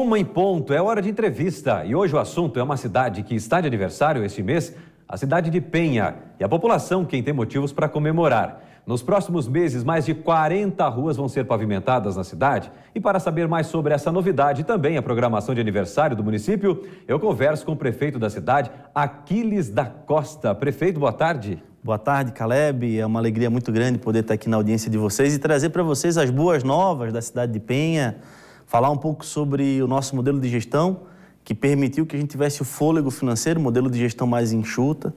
Uma em ponto, é hora de entrevista. E hoje o assunto é uma cidade que está de aniversário este mês, a cidade de Penha. E a população quem tem motivos para comemorar. Nos próximos meses, mais de 40 ruas vão ser pavimentadas na cidade. E para saber mais sobre essa novidade e também a programação de aniversário do município, eu converso com o prefeito da cidade, Aquiles da Costa. Prefeito, boa tarde. Boa tarde, Caleb. É uma alegria muito grande poder estar aqui na audiência de vocês e trazer para vocês as boas novas da cidade de Penha falar um pouco sobre o nosso modelo de gestão, que permitiu que a gente tivesse o fôlego financeiro, modelo de gestão mais enxuta,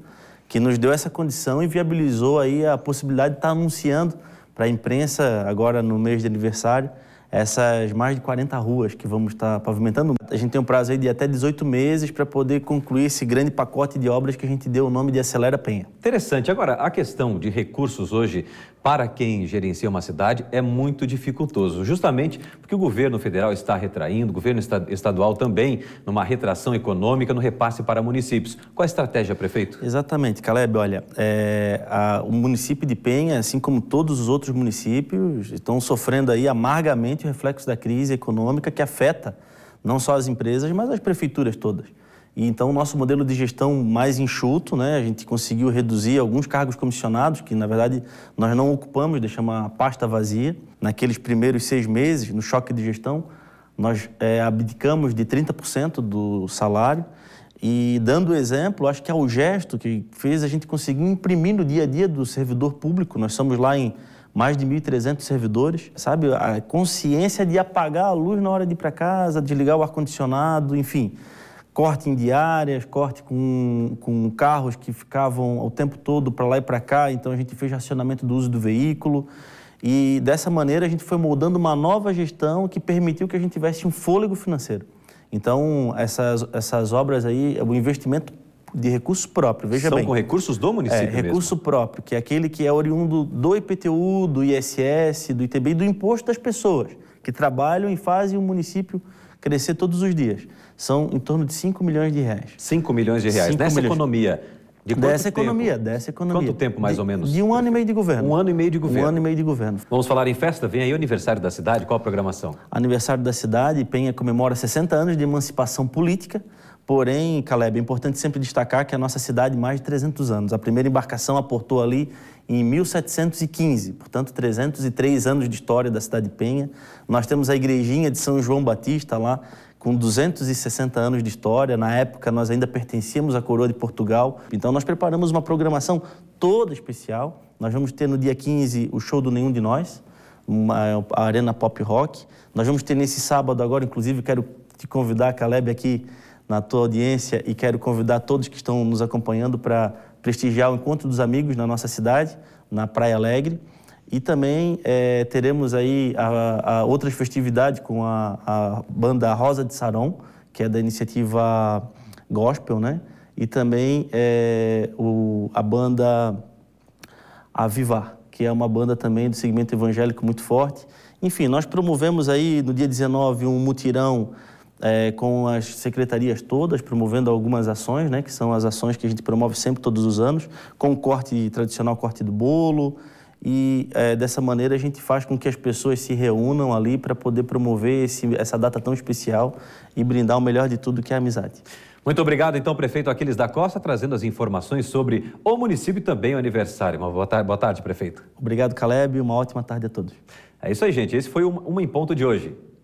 que nos deu essa condição e viabilizou aí a possibilidade de estar anunciando para a imprensa, agora no mês de aniversário, essas mais de 40 ruas que vamos estar pavimentando a gente tem um prazo aí de até 18 meses para poder concluir esse grande pacote de obras que a gente deu o nome de Acelera Penha. Interessante. Agora, a questão de recursos hoje para quem gerencia uma cidade é muito dificultoso, justamente porque o governo federal está retraindo, o governo estadual também, numa retração econômica no repasse para municípios. Qual a estratégia, prefeito? Exatamente, Caleb. Olha, é, a, o município de Penha, assim como todos os outros municípios, estão sofrendo aí amargamente o reflexo da crise econômica que afeta não só as empresas, mas as prefeituras todas. E então, nosso modelo de gestão mais enxuto, né? a gente conseguiu reduzir alguns cargos comissionados, que na verdade nós não ocupamos, deixamos a pasta vazia. Naqueles primeiros seis meses, no choque de gestão, nós é, abdicamos de 30% do salário. E dando exemplo, acho que é o gesto que fez a gente conseguir imprimir no dia a dia do servidor público. Nós somos lá em mais de 1.300 servidores, sabe? A consciência de apagar a luz na hora de ir para casa, desligar o ar-condicionado, enfim. Corte em diárias, corte com, com carros que ficavam o tempo todo para lá e para cá, então a gente fez racionamento do uso do veículo. E dessa maneira a gente foi moldando uma nova gestão que permitiu que a gente tivesse um fôlego financeiro. Então, essas, essas obras aí, o investimento de recurso próprio, veja São bem. São com recursos do município é, recurso mesmo. próprio, que é aquele que é oriundo do IPTU, do ISS, do ITB e do imposto das pessoas que trabalham e fazem o município crescer todos os dias. São em torno de 5 milhões de reais. 5 milhões de reais. Cinco Nessa milhões. economia, de dessa economia, dessa economia. Quanto tempo, mais de, ou menos? De um ano e meio de governo. Um ano e meio de governo. Um ano e meio de governo. Vamos falar em festa? Vem aí o aniversário da cidade, qual a programação? Aniversário da cidade, Penha comemora 60 anos de emancipação política. Porém, Caleb, é importante sempre destacar que a nossa cidade, mais de 300 anos. A primeira embarcação aportou ali em 1715, portanto 303 anos de história da cidade de Penha. Nós temos a igrejinha de São João Batista lá, com 260 anos de história. Na época, nós ainda pertencíamos à coroa de Portugal. Então, nós preparamos uma programação toda especial. Nós vamos ter no dia 15 o show do Nenhum de Nós, uma, a Arena Pop Rock. Nós vamos ter nesse sábado agora, inclusive, quero te convidar, Caleb, aqui na tua audiência e quero convidar todos que estão nos acompanhando para prestigiar o Encontro dos Amigos na nossa cidade, na Praia Alegre. E também é, teremos aí a, a outras festividades com a, a, banda Rosa de Saron, que é da iniciativa Gospel, né? E também é, o, a banda Avivar, que é uma banda também do segmento evangélico muito forte. Enfim, nós promovemos aí no dia 19 um mutirão é, com as secretarias todas, promovendo algumas ações, né, que são as ações que a gente promove sempre, todos os anos, com o corte tradicional, corte do bolo, e é, dessa maneira a gente faz com que as pessoas se reúnam ali para poder promover esse, essa data tão especial e brindar o melhor de tudo que é a amizade. Muito obrigado, então, prefeito Aquiles da Costa, trazendo as informações sobre o município e também o aniversário. Uma boa tarde, boa tarde prefeito. Obrigado, Caleb, uma ótima tarde a todos. É isso aí, gente. Esse foi um, Uma em Ponto de hoje.